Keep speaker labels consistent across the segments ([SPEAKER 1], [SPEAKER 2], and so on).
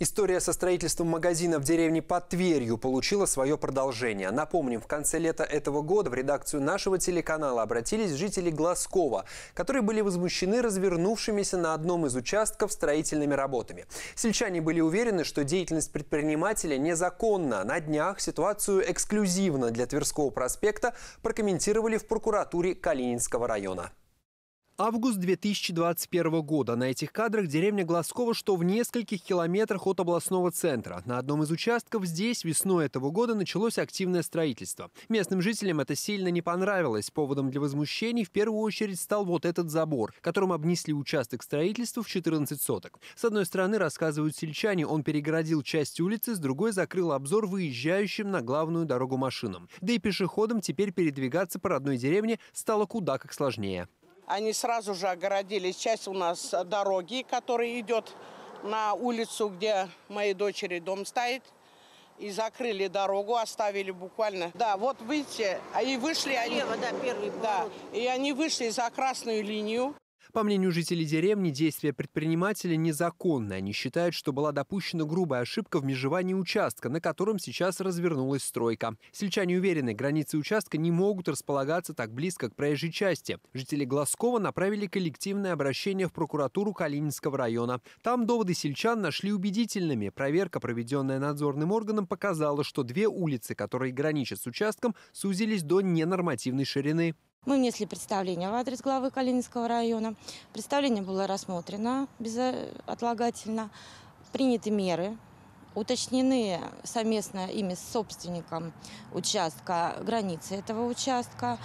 [SPEAKER 1] История со строительством магазина в деревне под Тверью получила свое продолжение. Напомним, в конце лета этого года в редакцию нашего телеканала обратились жители Глазкова, которые были возмущены развернувшимися на одном из участков строительными работами. Сельчане были уверены, что деятельность предпринимателя незаконна. На днях ситуацию эксклюзивно для Тверского проспекта прокомментировали в прокуратуре Калининского района. Август 2021 года. На этих кадрах деревня Глазкова, что в нескольких километрах от областного центра. На одном из участков здесь весной этого года началось активное строительство. Местным жителям это сильно не понравилось. Поводом для возмущений в первую очередь стал вот этот забор, которым обнесли участок строительства в 14 соток. С одной стороны, рассказывают сельчане, он перегородил часть улицы, с другой закрыл обзор выезжающим на главную дорогу машинам. Да и пешеходам теперь передвигаться по родной деревне стало куда как сложнее.
[SPEAKER 2] Они сразу же огородили часть у нас дороги, которая идет на улицу, где моей дочери дом стоит. И закрыли дорогу, оставили буквально. Да, вот видите, а и вышли они... да, первый Да, и они вышли за красную
[SPEAKER 1] линию. По мнению жителей деревни, действия предпринимателя незаконны. Они считают, что была допущена грубая ошибка в межевании участка, на котором сейчас развернулась стройка. Сельчане уверены, границы участка не могут располагаться так близко к проезжей части. Жители Глазкова направили коллективное обращение в прокуратуру Калининского района. Там доводы сельчан нашли убедительными. Проверка, проведенная надзорным органом, показала, что две улицы, которые граничат с участком, сузились до ненормативной ширины.
[SPEAKER 3] Мы внесли представление в адрес главы Калининского района. Представление было рассмотрено безотлагательно. Приняты меры уточнены совместно ими с собственником участка границы этого участка.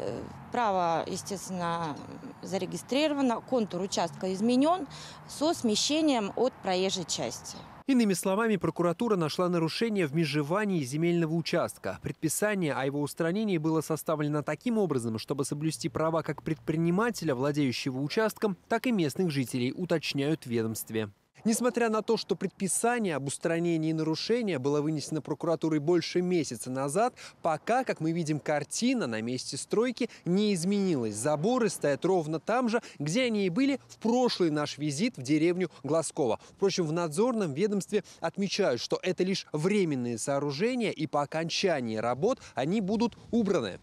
[SPEAKER 3] Э, право, естественно, зарегистрировано, контур участка изменен со смещением от проезжей части.
[SPEAKER 1] Иными словами, прокуратура нашла нарушение в межевании земельного участка. Предписание о его устранении было составлено таким образом, чтобы соблюсти права как предпринимателя, владеющего участком, так и местных жителей, уточняют в ведомстве. Несмотря на то, что предписание об устранении нарушения было вынесено прокуратурой больше месяца назад, пока, как мы видим, картина на месте стройки не изменилась. Заборы стоят ровно там же, где они и были в прошлый наш визит в деревню Глазкова. Впрочем, в надзорном ведомстве отмечают, что это лишь временные сооружения, и по окончании работ они будут убраны.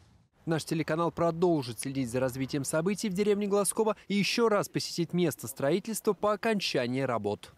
[SPEAKER 1] Наш телеканал продолжит следить за развитием событий в деревне Глазкова и еще раз посетит место строительства по окончании работ.